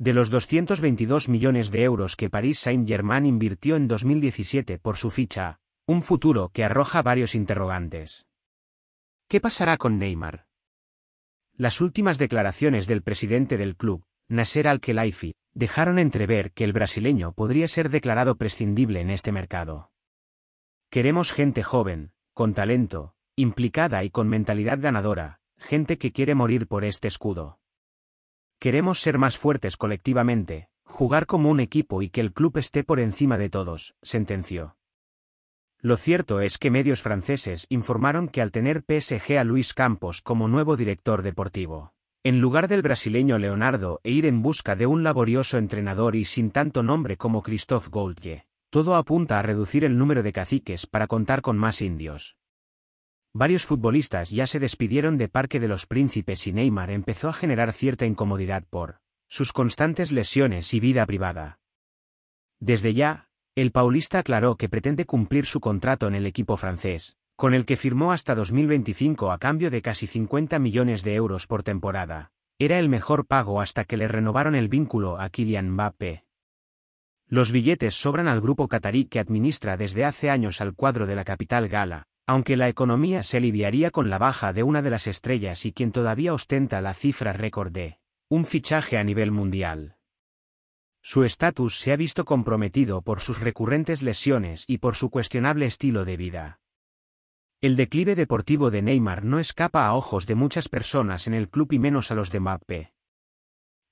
De los 222 millones de euros que Paris Saint-Germain invirtió en 2017 por su ficha, un futuro que arroja varios interrogantes. ¿Qué pasará con Neymar? Las últimas declaraciones del presidente del club, Nasser Al-Khelaifi, dejaron entrever que el brasileño podría ser declarado prescindible en este mercado. Queremos gente joven, con talento, implicada y con mentalidad ganadora, gente que quiere morir por este escudo. Queremos ser más fuertes colectivamente, jugar como un equipo y que el club esté por encima de todos, sentenció. Lo cierto es que medios franceses informaron que al tener PSG a Luis Campos como nuevo director deportivo, en lugar del brasileño Leonardo e ir en busca de un laborioso entrenador y sin tanto nombre como Christophe Gaultier, todo apunta a reducir el número de caciques para contar con más indios. Varios futbolistas ya se despidieron de Parque de los Príncipes y Neymar empezó a generar cierta incomodidad por sus constantes lesiones y vida privada. Desde ya, el paulista aclaró que pretende cumplir su contrato en el equipo francés, con el que firmó hasta 2025 a cambio de casi 50 millones de euros por temporada. Era el mejor pago hasta que le renovaron el vínculo a Kylian Mbappé. Los billetes sobran al grupo catarí que administra desde hace años al cuadro de la capital gala, aunque la economía se aliviaría con la baja de una de las estrellas y quien todavía ostenta la cifra récord de un fichaje a nivel mundial. Su estatus se ha visto comprometido por sus recurrentes lesiones y por su cuestionable estilo de vida. El declive deportivo de Neymar no escapa a ojos de muchas personas en el club y menos a los de Mbappé.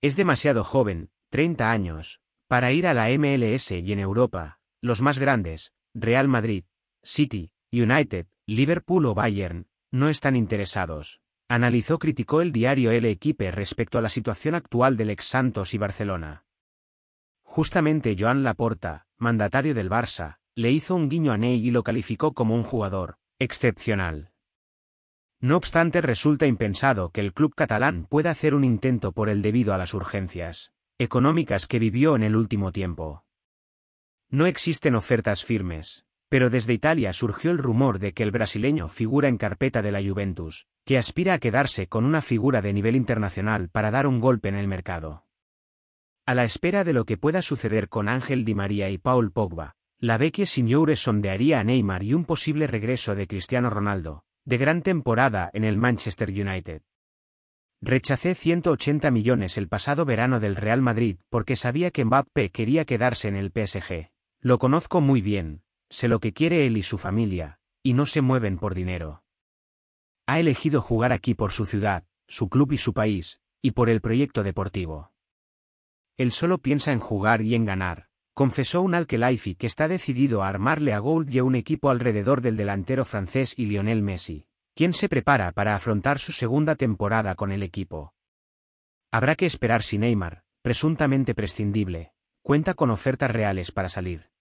Es demasiado joven, 30 años, para ir a la MLS y en Europa, los más grandes, Real Madrid, City, United, Liverpool o Bayern, no están interesados. Analizó criticó el diario El Equipe respecto a la situación actual del ex Santos y Barcelona. Justamente Joan Laporta, mandatario del Barça, le hizo un guiño a Ney y lo calificó como un jugador excepcional. No obstante, resulta impensado que el club catalán pueda hacer un intento por él debido a las urgencias económicas que vivió en el último tiempo. No existen ofertas firmes, pero desde Italia surgió el rumor de que el brasileño figura en carpeta de la Juventus, que aspira a quedarse con una figura de nivel internacional para dar un golpe en el mercado. A la espera de lo que pueda suceder con Ángel Di María y Paul Pogba, la Vecchia Signore sondearía a Neymar y un posible regreso de Cristiano Ronaldo, de gran temporada en el Manchester United. Rechacé 180 millones el pasado verano del Real Madrid porque sabía que Mbappé quería quedarse en el PSG. Lo conozco muy bien, sé lo que quiere él y su familia, y no se mueven por dinero. Ha elegido jugar aquí por su ciudad, su club y su país, y por el proyecto deportivo. Él solo piensa en jugar y en ganar, confesó un Alkelaifi que está decidido a armarle a Gould y a un equipo alrededor del delantero francés y Lionel Messi, quien se prepara para afrontar su segunda temporada con el equipo. Habrá que esperar si Neymar, presuntamente prescindible, cuenta con ofertas reales para salir.